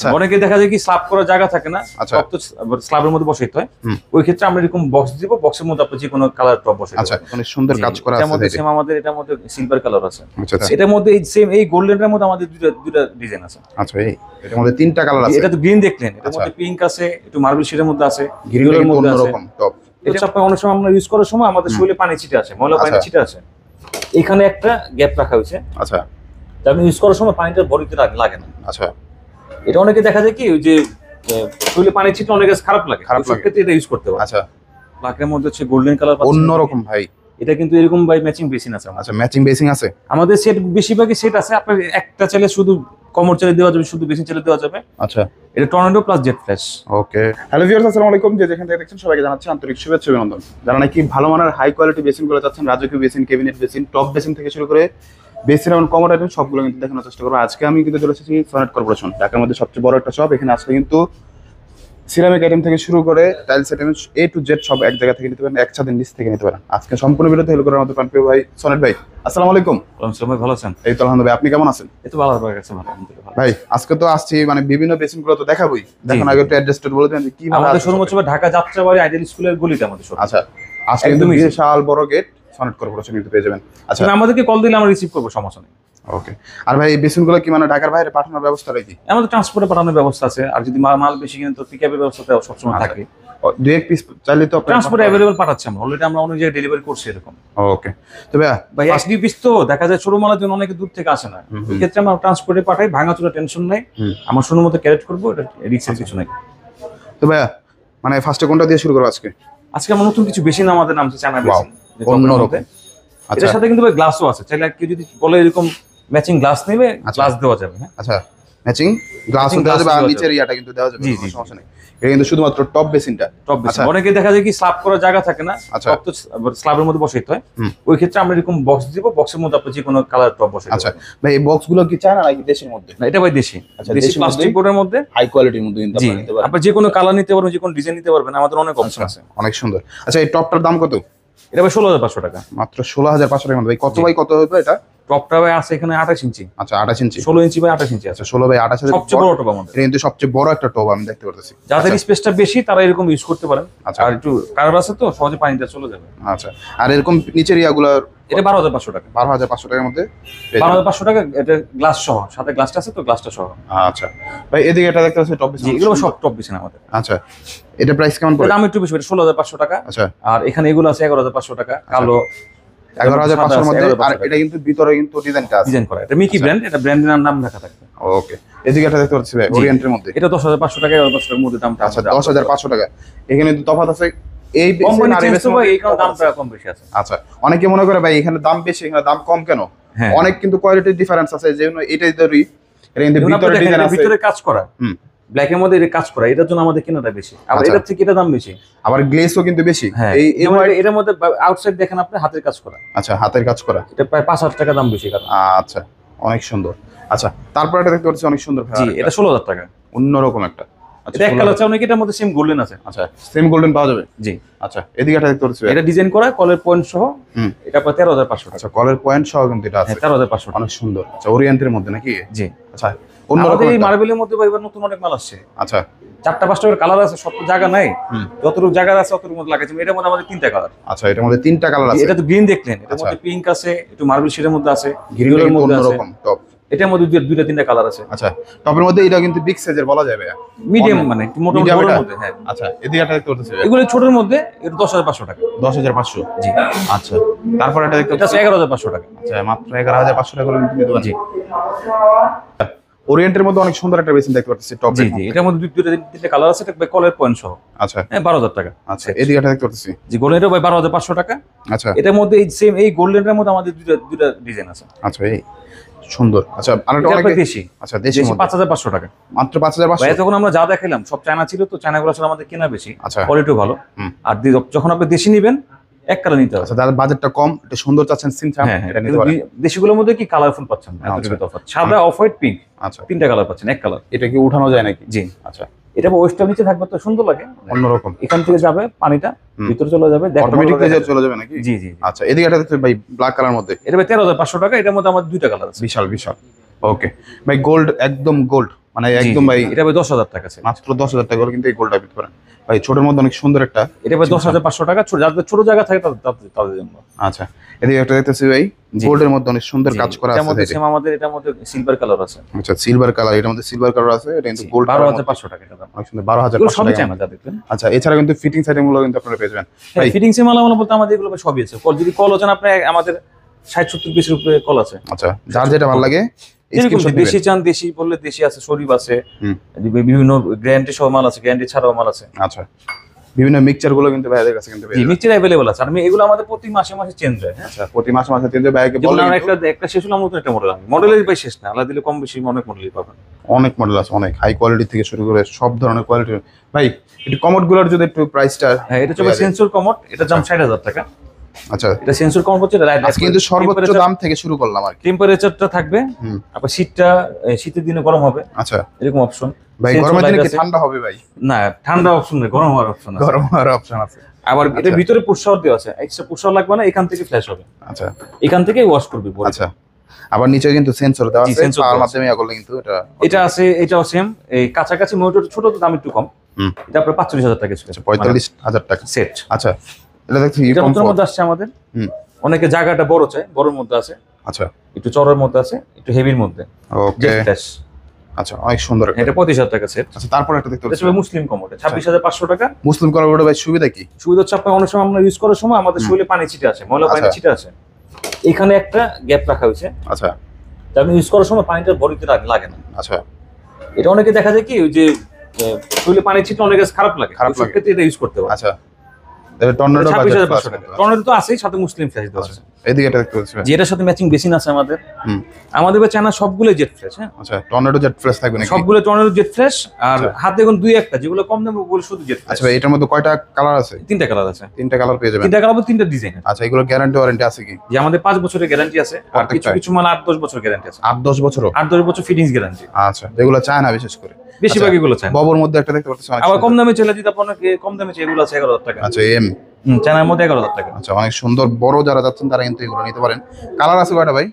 আচ্ছা অনেকে দেখা যায় কি স্লাব করার জায়গা থাকে না স্লাবের আচ্ছা। মধ্যে বসাইতে হয় ওই ক্ষেত্রে আমরা এরকম বক্স দিব বক্সের মধ্যে আপনি যে কোনো কালার টপ বসে সুন্দর কাজ করা আছে মধ্যে সেম আমাদের এটার মধ্যে সিলভার কালার আছে আচ্ছা, আচ্ছা। এটার মধ্যে এই সেম এই গোল্ডেনের মধ্যে আমাদের দুটা দুটা ডিজাইন আছে আচ্ছা এই মধ্যে তিনটা কালার আছে এটা তো গ্রিন দেখলেন মধ্যে পিঙ্ক আছে একটু মার্বেল শেডের মধ্যে আছে গ্রিনের মধ্যে আছে অন্যরকম টপ এটা আপনি অনেক সময় আমরা ইউজ করার সময় আমাদের শরীরে পানি ছিটে আছে ময়লা পানি ছিটে আছে এখানে একটা গ্যাপ রাখা হয়েছে আচ্ছা আমি ইউজ করার সময় পানিটা ভরিতে লাগে না আচ্ছা এটা অনেকে দেখা যায় কি ওই যে শরীরে পানি ছিটলে অনেকে খারাপ লাগে খারাপ লাগে ক্ষেত্রে এটা ইউজ করতে পারো আচ্ছা লাকের মধ্যে হচ্ছে গোল্ডেন কালার অন্যরকম ভাই এটা কিন্তু এরকম ভাই ম্যাচিং বেসিন আছে আচ্ছা ম্যাচিং বেসিন আছে আমাদের সেট আচ্ছা, বেশিরভাগই সেট আছে আপনার একটা চাইলে শুধু কমর চালিয়ে দেওয়া যাবে শুধু বেসিন চালিয়ে দেওয়া যাবে আচ্ছা এটা tornado plus jet flush okay hello viewers আসসালামু আলাইকুম যে যেখান থেকে দেখছেন সবাইকে জানাচ্ছি আন্তরিক শুভেচ্ছা অভিনন্দন যারা নাকি ভালো মানের হাই কোয়ালিটি বেসিনগুলো চাচ্ছেন রাজকীয় basin cabinet basin top basin থেকে শুরু করে বেসিন এবং কমন আইটেম সবগুলো কিন্তু দেখানোর চেষ্টা করবো আজকে আমি কিন্তু চলে এসেছি সোনাট কর্পোরেশন ঢাকার মধ্যে সবচেয়ে বড় একটা শপ এখানে আসলে কিন্তু সিরামিক আইটেম থেকে শুরু করে tiles item A to Z সব এক জায়গা থেকে নিতে পারেন একসাথে নিচ থেকে নিতে পারেন আজকে সম্পূর্ণ বিরোধী হেল্প করার মতো পান ভাই সোনাট ভাই আসসালামু আলাইকুম সময় ভালো আছেন এই তো আলহামদুলিল্লাহ আপনি কেমন আছেন এই তো ভালো আছেন আলহামদুলিল্লাহ ভাই আজকে তো আসছি মানে বিভিন্ন বেসিন গুলো তো দেখাবই দেখুন আগে একটু অ্যাড্রেসটা বলে দেন কি আমাদের শোরুম হচ্ছে ঢাকা যাত্রাবাড়ি আইডেল স্কুলের গলিতে আমাদের শোরুম আচ্ছা আজকে একদম বিশাল বড় গেট সনেট পেয়ে যাবেন আচ্ছা আমাদেরকে কল দিলে আমরা রিসিভ সমস্যা নেই ওকে আর ভাই কি মানে ঢাকার বাইরে পাঠানোর ব্যবস্থা রয়েছে আমাদের ট্রান্সপোর্টে পাঠানোর ব্যবস্থা আছে আর যদি মাল বেশি কিনেন তো সবসময় আচ্ছা। থাকে দুই এক পিস চাইলে তো ট্রান্সপোর্ট অ্যাভেলেবল পাঠাচ্ছি আমরা অলরেডি আমরা অনেক জায়গায় ডেলিভারি করছি এরকম ওকে তো ভাই এক দুই পিস তো দেখা যায় ছোট জন্য অনেকে দূর থেকে আসে না ক্ষেত্রে আমরা ট্রান্সপোর্টে পাঠাই ভাঙাচোরা টেনশন নেই আমার শুনুর মতো ক্যারেক্ট করবো এটা রিক্সের আচ্ছা। কিছু নেই তো ভাইয়া মানে ফার্স্টে কোনটা দিয়ে শুরু করবো আজকে আজকে আমার নতুন কিছু বেশি নাম আমাদের নামছে চানা বেশি এটার আচ্ছা। সাথে কিন্তু গ্লাসও আছে চাইলে কেউ যদি বলে এরকম ম্যাচিং গ্লাস নেবে গ্লাস আচ্ছা। দেওয়া যাবে হ্যাঁ? আচ্ছা ম্যাচিং গ্লাস দেওয়া যাবে আর নিচের ইয়াটা কিন্তু দেওয়া যাবে সমস্যা নেই এটা কিন্তু শুধুমাত্র টপ বেসিনটা টপ বেসিন অনেকে দেখা যায় কি করার জায়গা থাকে না টপ আচ্ছা। তো মধ্যে বসাইতে হয় ওই ক্ষেত্রে আমরা এরকম বক্স দিব বক্সের মধ্যে আপনি যে কোনো কালার টপ বসাই আচ্ছা ভাই এই বক্স গুলো কি চায় না নাকি দেশের মধ্যে না এটা ভাই দেশি আচ্ছা দেশি প্লাস্টিক বোর্ডের মধ্যে হাই কোয়ালিটির মধ্যে নিতে পারবেন আপনি যে কোনো কালার নিতে পারবেন যে কোনো ডিজাইন নিতে পারবেন আমাদের অনেক অপশন আছে অনেক সুন্দর আচ্ছা এই টপটার দাম কত এটা ভাই ষোলো হাজার পাঁচশো টাকা মাত্র ষোলো হাজার পাঁচশো টাকা ভাই কত বাই কত হবে এটা টপটা ভাই আছে এখানে আঠাশ ইঞ্চি আচ্ছা আঠাশ ইঞ্চি ষোলো ইঞ্চি বাই আঠাশ ইঞ্চি আচ্ছা ষোলো বাই আঠাশ সবচেয়ে বড় টপ আমাদের এটা কিন্তু সবচেয়ে বড় একটা টপ আমি দেখতে পারতেছি যাদের স্পেসটা আচ্ছা। বেশি তারা এরকম ইউজ করতে পারেন আচ্ছা আর একটু কারবার আছে তো সহজে পানিটা চলে যাবে আচ্ছা আর এরকম নিচের ইয়াগুলার এটা বারো হাজার পাঁচশো টাকা বারো হাজার পাঁচশো টাকার মধ্যে বারো হাজার পাঁচশো টাকা এটা গ্লাস সহ সাথে আচ্ছা। এদিকে এটা দেখতে প্রাইস আচ্ছা, কেমন পড়ে টাকা আচ্ছা। আর এখানে এগুলো আছে এগারো হাজার পাঁচশো টাকা কালো এগারো হাজার মধ্যে এটা কিন্তু ভিতরে কিন্তু ডিজাইনটা ডিজাইন করা এটা মিকি ব্র্যান্ড এটা ব্র্যান্ডের নাম লেখা থাকবে এদিকে একটা দেখতে পাচ্ছি ভাই ওরিয়েন্টের মধ্যে এটা দশ হাজার পাঁচশো টাকা মধ্যে দামটা আচ্ছা দশ হাজার পাঁচশো টাকা এখানে তফাত আছে এই আচ্ছা অনেকে মনে করে ভাই এখানে দাম বেশি এখানে দাম কম কেন হ্যাঁ। অনেক কিন্তু কোয়ালিটির ডিফারেন্স আছে এটাই ধরি ভিতরে কাজ করা এটার জন্য আমাদের কেনাটা বেশি আবার আচ্ছা। এটার দাম বেশি আবার কিন্তু বেশি হ্যাঁ। এটার মধ্যে দেখেন আপনি হাতের কাজ করা আচ্ছা হাতের কাজ করা এটা প্রায় পাঁচ হাজার টাকা দাম বেশি আচ্ছা অনেক সুন্দর আচ্ছা তারপর এটা দেখতে অনেক সুন্দর এটা ষোলো হাজার টাকা অন্যরকম একটা আচ্ছা, কলের আচ্ছা, আচ্ছা। পয়েন্ট সহ তেরো হাজার পাঁচশো কলের পয়েন্ট সহ কিন্তু হ্যাঁ, তেরো হাজার পাঁচশো অনেক সুন্দর আচ্ছা মধ্যে নাকি জি আচ্ছা অন্যরকম এই মার্বেলের মধ্যে এবার নতুন অনেক মাল আসছে আচ্ছা চারটা পাঁচটা কালার আছে সব জায়গা নাই যতটুকু জায়গা আছে অতটুকু মধ্যে এটার মধ্যে আমাদের তিনটা কালার আচ্ছা এটার মধ্যে তিনটা কালার আছে এটা তো গ্রিন দেখলেন এটার পিঙ্ক আছে একটু মার্বেল শেডের মধ্যে আছে এটার মধ্যে দুইটা তিনটা কালার আছে আচ্ছা টপের মধ্যে এটা কিন্তু বিগ সাইজের বলা যাবে মিডিয়াম মানে মোটামুটি বড় মধ্যে হ্যাঁ আচ্ছা এদিকে দেখতে করতেছে এগুলো ছোটর মধ্যে এটা 10500 টাকা 10500 জি আচ্ছা তারপর এটা দেখতে এটা 11500 টাকা আচ্ছা মাত্র 11500 টাকা করে তুমি দোকান জি ওরিয়েন্টের মধ্যে অনেক সুন্দর একটা বেসিন দেখতে পাচ্ছি টপ জি জি এটার মধ্যে দুইটা তিনটা কালার আছে এটা কলের পয়েন্ট সহ আচ্ছা হ্যাঁ 12000 টাকা আচ্ছা এদিকে এটা দেখতে পাচ্ছি জি গোল্ডেন ভাই 12500 টাকা আচ্ছা এটার মধ্যে এই সেম এই গোল্ডেনের মধ্যে আমাদের দুইটা দুইটা ডিজাইন আছে আচ্ছা এই সুন্দর আচ্ছা আরেকটা অনেক দেশি আচ্ছা দেশি 5500 টাকা মাত্র 5500 ভাই যখন আমরা যা দেখাইলাম সব চায়না ছিল তো চায়নাগুলো আসলে আমাদের কেনা বেশি আচ্ছা কোয়ালিটিও ভালো আর যখন আপনি দেশি নিবেন এক কালার নিতে হবে আচ্ছা দাদা বাজেটটা কম এটা সুন্দর চাচ্ছেন সিনথা হ্যাঁ, হ্যাঁ, এটা নিতে পারেন দেশিগুলোর মধ্যে কি কালারফুল পাচ্ছেন আচ্ছা। সাদা অফ হোয়াইট পিঙ্ক আচ্ছা তিনটা কালার পাচ্ছেন এক কালার এটা কি উঠানো যায় নাকি জি আচ্ছা এটা ওয়েস্টটা নিচে থাকবে তো সুন্দর লাগে অন্যরকম এখান থেকে যাবে পানিটা ভিতরে চলে যাবে অটোমেটিক চলে যাবে নাকি জি জি আচ্ছা এদিকে এটা ভাই ব্ল্যাক কালার মধ্যে এটা ভাই 13500 টাকা এটার মধ্যে আমার দুইটা কালার আছে বিশাল বিশাল ওকে ভাই গোল্ড একদম গোল্ড মানে একদম ভাই এটা ভাই দশ হাজার টাকা মাত্র দশ হাজার টাকা কিন্তু এই গোলটা পেতে পারেন ভাই ছোটের মধ্যে অনেক সুন্দর একটা এটা ভাই দশ হাজার পাঁচশো টাকা যাদের ছোট জায়গা থাকে তাদের জন্য আচ্ছা এদিকে একটা দেখতেছি ভাই গোল্ডের মধ্যে অনেক সুন্দর কাজ করা আছে আমাদের এটার মধ্যে সিলভার কালার আছে আচ্ছা সিলভার কালার এটার মধ্যে সিলভার কালার আছে এটা কিন্তু গোল্ড 12500 টাকা অনেক সুন্দর টাকা আচ্ছা এছাড়া কিন্তু ফিটিং আইটেম গুলো কিন্তু আপনারা পেয়ে যাবেন ফিটিং হ্যাঁ, আইটেম বলতে আমাদের এগুলো সবই আছে কল যদি কল ওজন আপনি আমাদের ষাট সত্তর পিসের উপরে কল আছে আচ্ছা যার যেটা ভালো লাগে দেশি চান দেশি বললে দেশি আছে শরীফ আছে বিভিন্ন গ্যারান্টি সহ মাল আছে গ্যারান্টি ছাড়াও মাল আছে আচ্ছা বিভিন্ন মিক্সচার গুলো কিন্তু প্রতি মাসে মাসে চেঞ্জ হয় হ্যাঁ। আচ্ছা, প্রতি মাসে মাসে চেঞ্জ হয় ভাইকে একটা একটা শেষ একটা মডেল আমি মডেলের পাই শেষ না আলাদা দিলে কম বেশি অনেক মডেলই পাবেন অনেক মডেল আছে অনেক হাই কোয়ালিটি থেকে শুরু করে সব ধরনের কোয়ালিটি ভাই এটা কমোড গুলোর যদি একটু প্রাইসটা হ্যাঁ এটা চলে সেন্সর কমোড এটা দাম হাজার টাকা আচ্ছা এটা সেন্সর কম হচ্ছে লাইট আজকে কিন্তু সর্বোচ্চ দাম থেকে শুরু করলাম আর টেম্পারেচারটা থাকবে আবার শীতটা শীতের দিনে গরম হবে আচ্ছা এরকম অপশন ভাই গরমের দিনে কি ঠান্ডা হবে ভাই না ঠান্ডা অপশন নেই গরম হওয়ার অপশন আছে গরম হওয়ার অপশন আছে আবার আচ্ছা। ভিতরে পুশার দেওয়া আছে এক্সট্রা পুশার লাগবে না এখান থেকে ফ্ল্যাশ হবে আচ্ছা এখান থেকে ওয়াশ করবে আচ্ছা আবার নিচে কিন্তু সেন্সর দেওয়া আছে মাধ্যমে কিন্তু এটা এটা আছে এটাও সেম এই কাছাকাছি মোটর ছোট তো দাম একটু কম এটা আপনার 45000 টাকা ছিল 45000 আচ্ছা, টাকা সেট আচ্ছা এটা দেখছি মধ্যে আসছে আমাদের অনেকে জায়গাটা বড় চাই বড়র মধ্যে আছে আচ্ছা একটু চড়ের মধ্যে আছে একটু হেভির মধ্যে ওকে আচ্ছা সুন্দর এটা পঁচিশ হাজার টাকা আচ্ছা একটা দেখতে মুসলিম আচ্ছা। ছাব্বিশ হাজার পাঁচশো টাকা মুসলিম সুবিধা কি সুবিধা হচ্ছে আপনার অনেক সময় আমরা ইউজ করার সময় আমাদের পানি আছে ময়লা পানি আছে আচ্ছা। এখানে একটা গ্যাপ রাখা হয়েছে আচ্ছা ইউজ করার সময় লাগে না আচ্ছা এটা অনেকে দেখা যায় কি ওই যে পানি খারাপ লাগে খারাপ এটা ইউজ করতে আচ্ছা আট দশ আচ্ছা। হ্যাঁ? আচ্ছা, আচ্ছা। দুই একটা যেগুলো কম দামে শুধু আচ্ছা ভাই এটার মধ্যে কয়টা কালার আছে তিনটা কালার আছে কালার পেয়ে কালার ডিজাইন আচ্ছা এগুলো গ্যারান্টি আছে কি যে আমাদের বছরের গ্যারান্টি আছে কিছু মানে বছর গ্যারান্টি আছে বছর বছর ফিটিংস গ্যারান্টি আচ্ছা যেগুলো চায় না বিশেষ করে বেশিরভাগ আচ্ছা, এগুলো চাই ববর মধ্যে একটা দেখতে পাচ্ছি আবার কম দামে চলে যদি আপনাকে কম দামে চাই এগুলো আছে এগারো হাজার টাকা আচ্ছা এম চায়নার মধ্যে এগারো হাজার টাকা আচ্ছা অনেক সুন্দর বড় যারা যাচ্ছেন তারা কিন্তু এগুলো নিতে পারেন কালার আছে কয়টা ভাই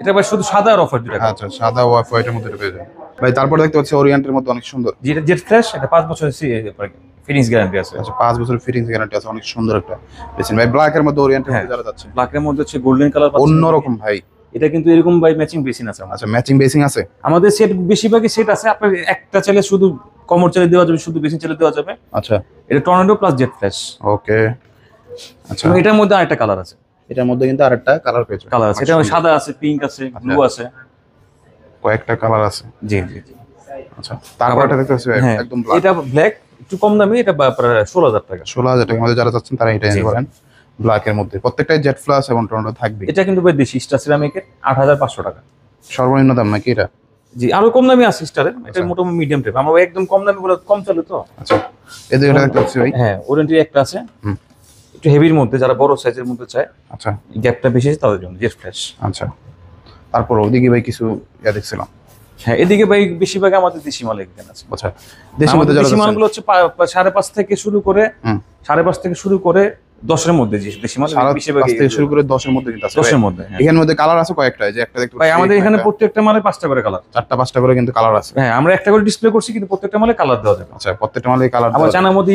এটা ভাই শুধু সাদা আর অফার দুটো আচ্ছা সাদা অফ হোয়াইটের মধ্যে পেয়ে যাবেন ভাই তারপর দেখতে পাচ্ছি ওরিয়েন্টের মধ্যে অনেক সুন্দর যেটা জেট ফ্রেশ এটা পাঁচ বছর ফিটিংস গ্যারান্টি আছে আচ্ছা পাঁচ বছরের ফিটিংস গ্যারান্টি আছে অনেক সুন্দর একটা পেয়েছেন ভাই ব্ল্যাক এর মধ্যে ওরিয়েন্টের মধ্যে হ্যাঁ। যারা যাচ্ছে ব্ল্যাক এর মধ্যে হচ্ছে গোল্ডেন কালার অন্যরকম ভাই এটা কিন্তু এরকম বাই ম্যাচিং বেসিন আছে আচ্ছা ম্যাচিং বেসিন আছে আমাদের সেট আচ্ছা, বেশিরভাগই সেট আছে আপনার একটা চাইলে শুধু কমর চালে দেওয়া যাবে শুধু বেসিন চালে দেওয়া যাবে আচ্ছা এটা tornado plus jet flush okay আচ্ছা এটার মধ্যে আরেকটা কালার আছে এটার মধ্যে কিন্তু আরেকটা কালার পেয়েছে কালার আছে এটা সাদা আছে পিঙ্ক আছে ব্লু আচ্ছা। আছে কয়েকটা কালার আছে জি জি জি আচ্ছা তারপরটা দেখতে পাচ্ছি হ্যাঁ। একদম এটা ব্ল্যাক একটু কম দামি এটা 16000 টাকা 16000 টাকা মধ্যে যারা যাচ্ছেন তারা এটা নিতে পারেন ব্ল্যাকের মধ্যে প্রত্যেকটাই জেড প্লাস এবং টর্নেডো থাকবে এটা কিন্তু ভাই দেশি স্টার সিরামিকের আট হাজার পাঁচশো টাকা সর্বনিম্ন দাম নাকি এটা জি আরো কম দামি আছে স্টারের এটা আচ্ছা। মোটামুটি মিডিয়াম টাইপ আমার একদম কম দামি বলে কম চলে তো আচ্ছা এই দুটো একটা আছে ভাই হ্যাঁ ওরেন্টি একটা আছে একটু হেভির মধ্যে যারা বড় সাইজের মধ্যে চায় আচ্ছা গ্যাপটা বেশি আছে তাদের জন্য জেড ফ্ল্যাশ আচ্ছা তারপর ওদিকে ভাই কিছু ইয়া দেখছিলাম হ্যাঁ এদিকে ভাই বেশিরভাগ আমাদের দেশি মাল একদিন আছে আচ্ছা দেশি মালগুলো হচ্ছে সাড়ে পাঁচ থেকে শুরু করে সাড়ে পাঁচ থেকে শুরু করে দশের মধ্যে দেশি মাছ মানে থেকে শুরু করে দশের হ্যাঁ। মধ্যে কালার আছে কয়েকটা একটা আমাদের এখানে প্রত্যেকটা মালে পাঁচটা করে কালার চারটা পাঁচটা করে কিন্তু কালার আছে হ্যাঁ আমরা একটা করে ডিসপ্লে করছি কিন্তু প্রত্যেকটা মালে কালার দেওয়া যাবে আচ্ছা প্রত্যেকটা মালে কালার আমার জানার মধ্যে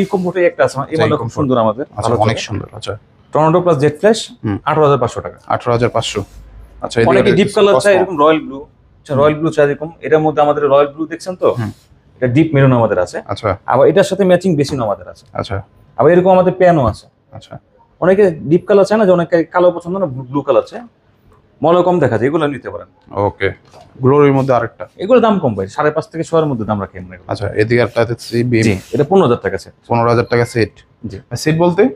একটা আছে আচ্ছা, খুব সুন্দর আমাদের আচ্ছা, অনেক সুন্দর আচ্ছা প্লাস ফ্ল্যাশ আঠারো হাজার পাঁচশো টাকা আঠারো হাজার পাঁচশো আচ্ছা ডিপ কালার ব্লু ব্লু এটার মধ্যে আমাদের রয়্যাল ব্লু দেখছেন তো এটা ডিপ মেরুন আমাদের আছে আচ্ছা আবার এটার সাথে ম্যাচিং বেশি আমাদের আছে আচ্ছা আবার এরকম আমাদের প্যানও আছে আচ্ছা অনেকে ডিপ কালার চায় না যে অনেকে কালো পছন্দ না ব্লু কালার চায় মলে কম দেখা যায় এগুলো নিতে পারেন ওকে গ্লোরির মধ্যে আরেকটা এগুলো দাম কম পাই সাড়ে পাঁচ থেকে ছয়ের মধ্যে দাম রাখি আমরা আচ্ছা এদিকে একটা আছে এটা পনেরো হাজার টাকা সেট পনেরো হাজার টাকা সেট জি সেট বলতে মানে,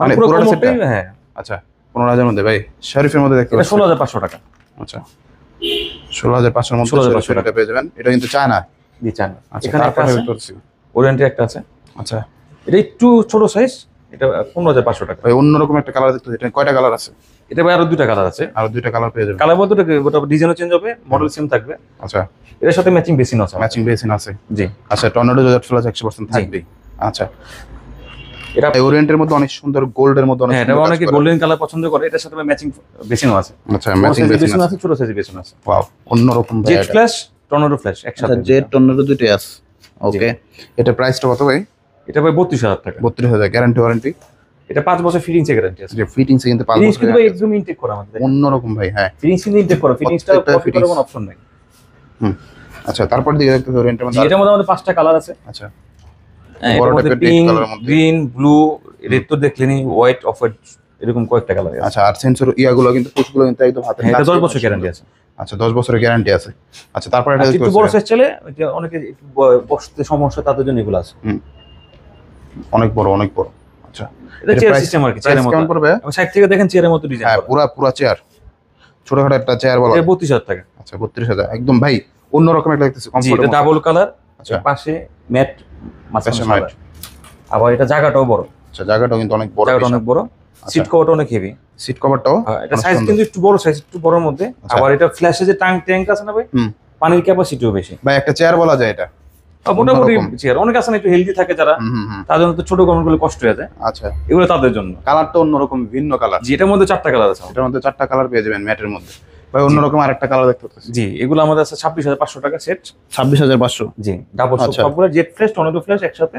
মানে পুরোটা সেট হ্যাঁ আচ্ছা পনেরো হাজার মধ্যে ভাই শরীফের মধ্যে দেখতে ষোলো হাজার পাঁচশো টাকা আচ্ছা ষোলো হাজার পাঁচশোর মধ্যে ষোলো হাজার পাঁচশো টাকা পেয়ে যাবেন এটা কিন্তু চায় না জি চায় না আচ্ছা এখানে একটা আছে একটা আছে আচ্ছা এটা একটু ছোট সাইজ এটা পনেরো হাজার পাঁচশো টাকা অন্যরকম একটা কালার দেখতে এটা কয়টা কালার আছে এটা ভাই আরো দুইটা কালার আছে আরো দুইটা কালার পেয়ে যাবে কালার বলতে ওটা ডিজাইনও চেঞ্জ হবে মডেল সেম থাকবে আচ্ছা এর সাথে ম্যাচিং বেসিন আছে ম্যাচিং বেসিন আছে জি আচ্ছা টর্নেডো জজার ফ্লাস একশো পার্সেন্ট থাকবে আচ্ছা এটা ওরিয়েন্টের মধ্যে অনেক সুন্দর গোল্ডের মধ্যে অনেক হ্যাঁ অনেকে গোল্ডেন কালার পছন্দ করে এটার সাথে ম্যাচিং বেসিনও আছে আচ্ছা ম্যাচিং বেসিন আছে ছোট সাইজের বেসিন আছে ওয়াও অন্যরকম জেড ফ্ল্যাশ টর্নেডো ফ্ল্যাশ একসাথে জেড টর্নেডো দুটোই আছে ওকে এটা প্রাইসটা কত ভাই এটা ভাই বত্রিশ হাজার টাকা বত্রিশ হাজার গ্যারান্টি ওয়ারেন্টি এটা পাঁচ বছর ফিটিংস এর গ্যারান্টি আছে ফিটিংস কিন্তু পাঁচ বছর কিন্তু একদম ইনটেক করা আমাদের অন্যরকম ভাই হ্যাঁ ফিটিংস কিন্তু ইনটেক করা ফিটিংসটা ফিটিংস কোনো অপশন নাই হুম আচ্ছা তারপর দিকে দেখতে হবে রেন্টের মধ্যে আমাদের পাঁচটা কালার আছে আচ্ছা গ্রিন ব্লু রেড তো দেখলেনি হোয়াইট অফ হোয়াইট এরকম কয়েকটা কালার আচ্ছা আর সেন্সর ইয়াগুলো কিন্তু পুশগুলো কিন্তু একদম হাতে হ্যাঁ, এটা 10 বছর গ্যারান্টি আছে আচ্ছা 10 বছরের গ্যারান্টি আছে আচ্ছা তারপর এটা একটু বড় সাইজ চলে অনেকে বসতে সমস্যা তাদের জন্য এগুলো আছে অনেক বড় অনেক বড় আচ্ছা এটা চেয়ার সিস্টেম আর কি চেয়ারের মতো পড়বে সাইড থেকে দেখেন চেয়ারের মতো ডিজাইন হ্যাঁ পুরো পুরো চেয়ার ছোটখাটো একটা চেয়ার বলা 32000 টাকা আচ্ছা 32000 একদম ভাই একটা লাগতেছে এটা ডাবল কালার আচ্ছা পাশে ম্যাট মাঝখানে ম্যাট আবার এটা জায়গাটাও বড় আচ্ছা জায়গাটাও কিন্তু অনেক বড় জায়গাটা অনেক বড় সিট আচ্ছা। কভারটা অনেক হেভি সিট কভারটাও এটা সাইজ কিন্তু একটু বড় সাইজ একটু বড়র মধ্যে আচ্ছা। আবার এটা ফ্ল্যাশে যে ট্যাঙ্ক ট্যাঙ্ক আছে না ভাই পানির ক্যাপাসিটিও বেশি ভাই একটা চেয়ার বলা যায় এটা আচ্ছা। ছাব্বিশ হাজার পাঁচশো টাকা সেট ছাব্বিশ হাজার পাঁচশো জি ডাবল আচ্ছা। সবগুলো একসাথে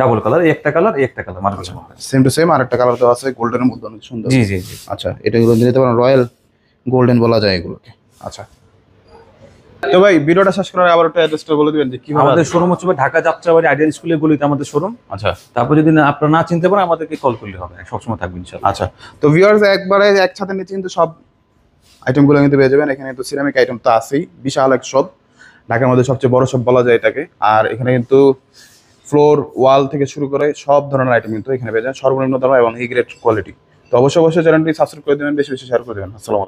ডাবল কালার একটা কালার একটা colour same to same colour তো আছে মধ্যে অনেক সুন্দর রয়্যাল আচ্ছা, গোল্ডেন মানে বলা যায় এগুলোকে আচ্ছা তো ভাই ভিডিওটা শেষ করার আবার একটা অ্যাড্রেসটা বলে দিবেন যে কিভাবে আমাদের শোরুম হচ্ছে ঢাকা যাত্রাবাড়ি আইডিয়াল স্কুলের গলিতে আমাদের শোরুম আচ্ছা তারপর যদি আপনারা না চিনতে পারেন আমাদেরকে কল করলে হবে সবসময় থাকবেন ইনশাআল্লাহ আচ্ছা তো ভিউয়ার্স একবারে একসাথে নিচে কিন্তু সব আইটেমগুলো কিন্তু পেয়ে যাবেন এখানে তো সিরামিক আইটেম তো আছেই বিশাল এক শপ ঢাকার মধ্যে সবচেয়ে বড় সব বলা যায় এটাকে আর এখানে কিন্তু ফ্লোর ওয়াল থেকে শুরু করে সব ধরনের আইটেম কিন্তু এখানে পেয়ে যাবেন সর্বনিম্ন দাম এবং এই গ্রেড কোয়ালিটি তো অবশ্যই অবশ্যই চ্যানেলটি সাবস্ক্রাইব করে দেবেন বেশি বেশি শেয়ার করে দেবেন আসসালামু